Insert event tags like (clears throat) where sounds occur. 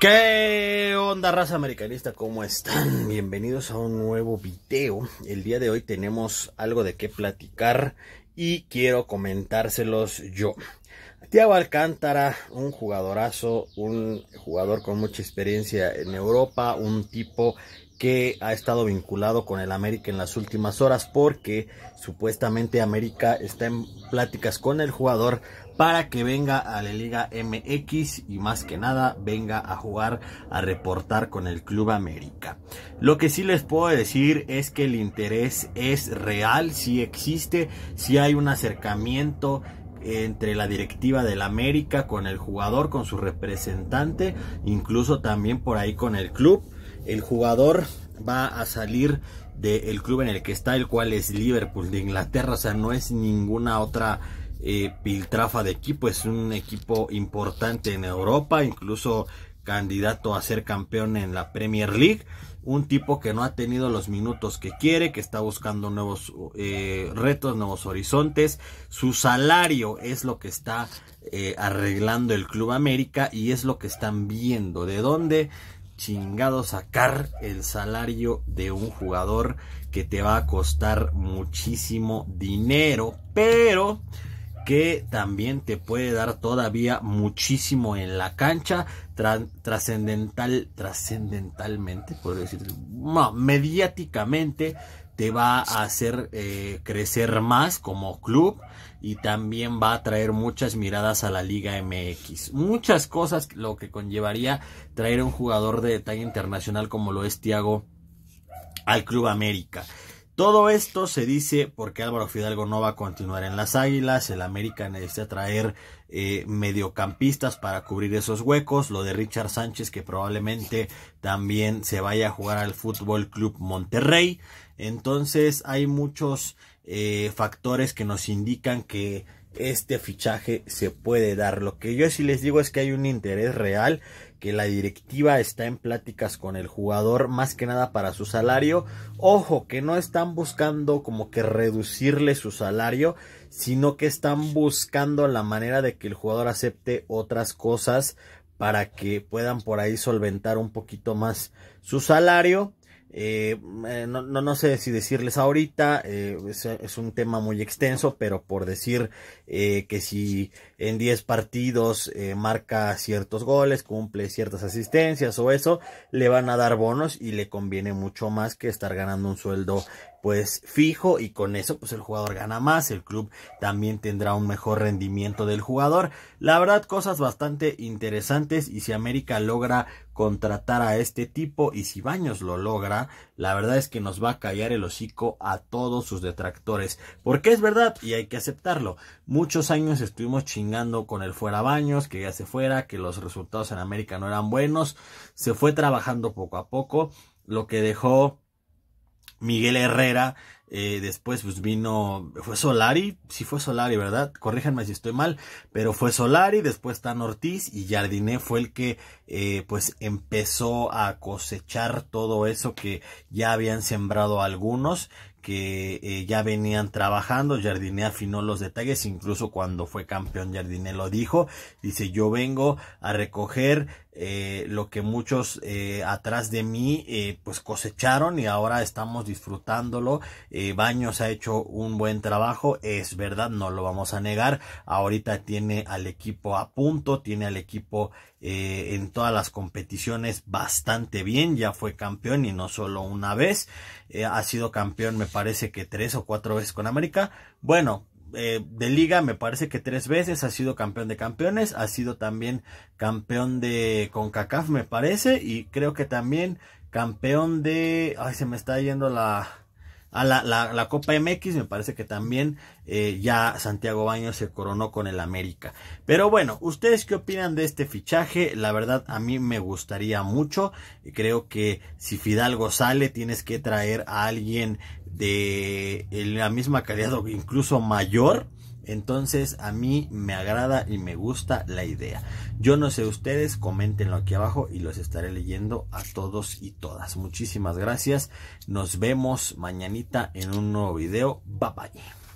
¿Qué onda raza americanista? ¿Cómo están? (clears throat) Bienvenidos a un nuevo video. El día de hoy tenemos algo de qué platicar y quiero comentárselos yo. Tiago Alcántara, un jugadorazo, un jugador con mucha experiencia en Europa, un tipo que ha estado vinculado con el América en las últimas horas porque supuestamente América está en pláticas con el jugador para que venga a la Liga MX y más que nada venga a jugar, a reportar con el Club América. Lo que sí les puedo decir es que el interés es real, si existe, si hay un acercamiento, entre la directiva del América, con el jugador, con su representante, incluso también por ahí con el club. El jugador va a salir del club en el que está, el cual es Liverpool de Inglaterra, o sea, no es ninguna otra eh, piltrafa de equipo, es un equipo importante en Europa, incluso candidato a ser campeón en la Premier League. Un tipo que no ha tenido los minutos que quiere, que está buscando nuevos eh, retos, nuevos horizontes. Su salario es lo que está eh, arreglando el Club América y es lo que están viendo. ¿De dónde chingado sacar el salario de un jugador que te va a costar muchísimo dinero? Pero que también te puede dar todavía muchísimo en la cancha, trascendental, trascendentalmente, por decir, mediáticamente te va a hacer eh, crecer más como club y también va a traer muchas miradas a la Liga MX. Muchas cosas lo que conllevaría traer a un jugador de talla internacional como lo es Tiago al Club América. Todo esto se dice porque Álvaro Fidalgo no va a continuar en las Águilas, el América necesita traer eh, mediocampistas para cubrir esos huecos, lo de Richard Sánchez que probablemente también se vaya a jugar al Fútbol Club Monterrey, entonces hay muchos eh, factores que nos indican que este fichaje se puede dar. Lo que yo sí les digo es que hay un interés real, que la directiva está en pláticas con el jugador más que nada para su salario. Ojo, que no están buscando como que reducirle su salario, sino que están buscando la manera de que el jugador acepte otras cosas para que puedan por ahí solventar un poquito más su salario eh, eh, no, no, no, sé si decirles ahorita, eh, es, un tema muy extenso, pero por decir que si en 10 partidos marca ciertos goles, cumple ciertas asistencias o eso, le van a dar bonos y le conviene mucho más que estar ganando un sueldo pues fijo y con eso pues el jugador gana más, el club también tendrá un mejor rendimiento del jugador. La verdad cosas bastante interesantes y si América logra contratar a este tipo y si Baños lo logra, la verdad es que nos va a callar el hocico a todos sus detractores, porque es verdad y hay que aceptarlo. Muchos años estuvimos chingando con el fuera Baños, que ya se fuera, que los resultados en América no eran buenos, se fue trabajando poco a poco, lo que dejó Miguel Herrera eh, después pues vino, fue Solari, si fue Solari, ¿verdad? Corríjanme si estoy mal, pero fue Solari, después Tan Ortiz y Jardiné fue el que eh, pues empezó a cosechar todo eso que ya habían sembrado algunos que eh, ya venían trabajando, Jardiné afinó los detalles, incluso cuando fue campeón Jardiné lo dijo, dice yo vengo a recoger lo que muchos atrás de mí pues cosecharon y ahora estamos disfrutándolo eh, Baños ha hecho un buen trabajo, es verdad, no lo vamos a negar. Ahorita tiene al equipo a punto, tiene al equipo eh, en todas las competiciones bastante bien, ya fue campeón y no solo una vez, eh, ha sido campeón me parece que tres o cuatro veces con América. Bueno, de liga me parece que tres veces ha sido campeón de campeones, ha sido también campeón de CONCACAF me parece y creo que también campeón de... Ay, se me está yendo la Ah, a la, la, Copa MX me parece que también eh, ya Santiago Baños se coronó con el América. Pero bueno, ¿ustedes qué opinan de este fichaje? La verdad a mí me gustaría mucho. Creo que si Fidalgo sale tienes que traer a alguien de la misma calidad o incluso mayor entonces a mí me agrada y me gusta la idea. Yo no sé ustedes, comentenlo aquí abajo y los estaré leyendo a todos y todas. Muchísimas gracias. Nos vemos mañanita en un nuevo video. Bye bye.